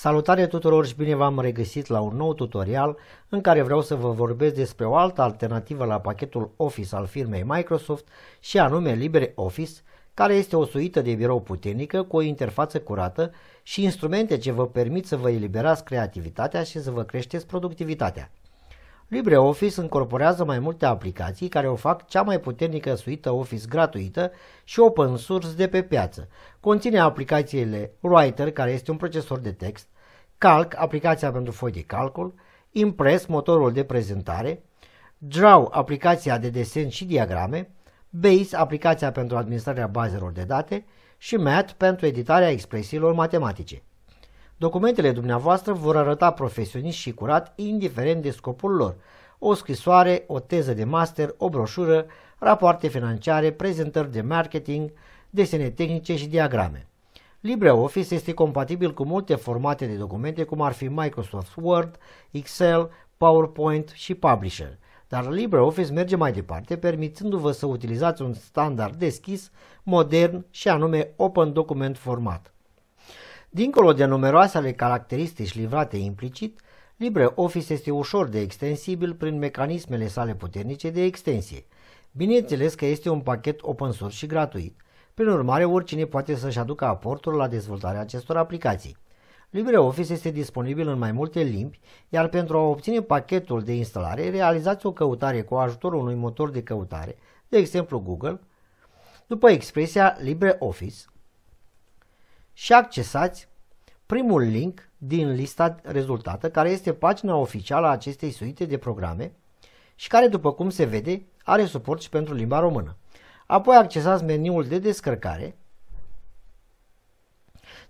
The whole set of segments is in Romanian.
Salutare tuturor și bine v-am regăsit la un nou tutorial în care vreau să vă vorbesc despre o altă alternativă la pachetul Office al firmei Microsoft și anume LibreOffice, care este o suită de birou puternică cu o interfață curată și instrumente ce vă permit să vă eliberați creativitatea și să vă creșteți productivitatea. LibreOffice încorporează mai multe aplicații care o fac cea mai puternică suită Office gratuită și open source de pe piață. Conține aplicațiile Writer, care este un procesor de text, Calc, aplicația pentru foi de calcul, Impress, motorul de prezentare, Draw, aplicația de desen și diagrame, Base, aplicația pentru administrarea bazelor de date și Math pentru editarea expresiilor matematice. Documentele dumneavoastră vor arăta profesionist și curat, indiferent de scopul lor, o scrisoare, o teză de master, o broșură, rapoarte financiare, prezentări de marketing, desene tehnice și diagrame. LibreOffice este compatibil cu multe formate de documente, cum ar fi Microsoft Word, Excel, PowerPoint și Publisher. Dar LibreOffice merge mai departe, permitându vă să utilizați un standard deschis, modern și anume Open Document Format. Dincolo de numeroasele caracteristici livrate implicit, LibreOffice este ușor de extensibil prin mecanismele sale puternice de extensie. Bineînțeles că este un pachet open source și gratuit – prin urmare, oricine poate să-și aducă aportul la dezvoltarea acestor aplicații. LibreOffice este disponibil în mai multe limbi, iar pentru a obține pachetul de instalare, realizați o căutare cu ajutorul unui motor de căutare, de exemplu Google, după expresia LibreOffice și accesați primul link din lista rezultată, care este pagina oficială a acestei suite de programe și care, după cum se vede, are suport și pentru limba română. Apoi accesați meniul de descărcare,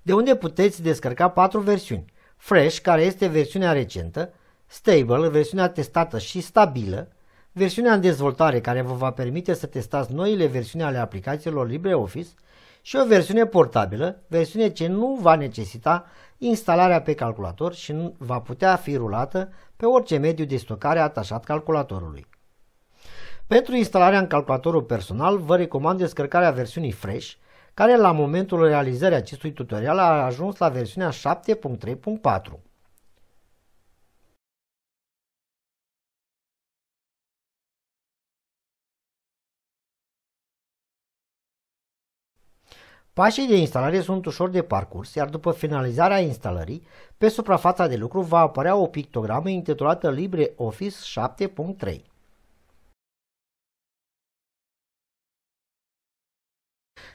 de unde puteți descărca patru versiuni. Fresh, care este versiunea recentă, Stable, versiunea testată și stabilă, versiunea în dezvoltare care vă va permite să testați noile versiuni ale aplicațiilor LibreOffice și o versiune portabilă, versiune ce nu va necesita instalarea pe calculator și va putea fi rulată pe orice mediu de stocare atașat calculatorului. Pentru instalarea în calculatorul personal, vă recomand descărcarea versiunii Fresh, care la momentul realizării acestui tutorial a ajuns la versiunea 7.3.4. Pașii de instalare sunt ușor de parcurs, iar după finalizarea instalării, pe suprafața de lucru va apărea o pictogramă intitulată LibreOffice 7.3.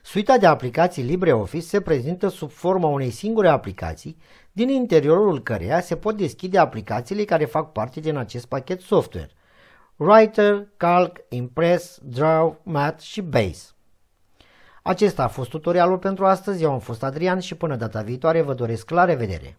Suita de aplicații LibreOffice se prezintă sub forma unei singure aplicații, din interiorul căreia se pot deschide aplicațiile care fac parte din acest pachet software. Writer, Calc, Impress, Draw, Math și Base. Acesta a fost tutorialul pentru astăzi, eu am fost Adrian și până data viitoare vă doresc la revedere!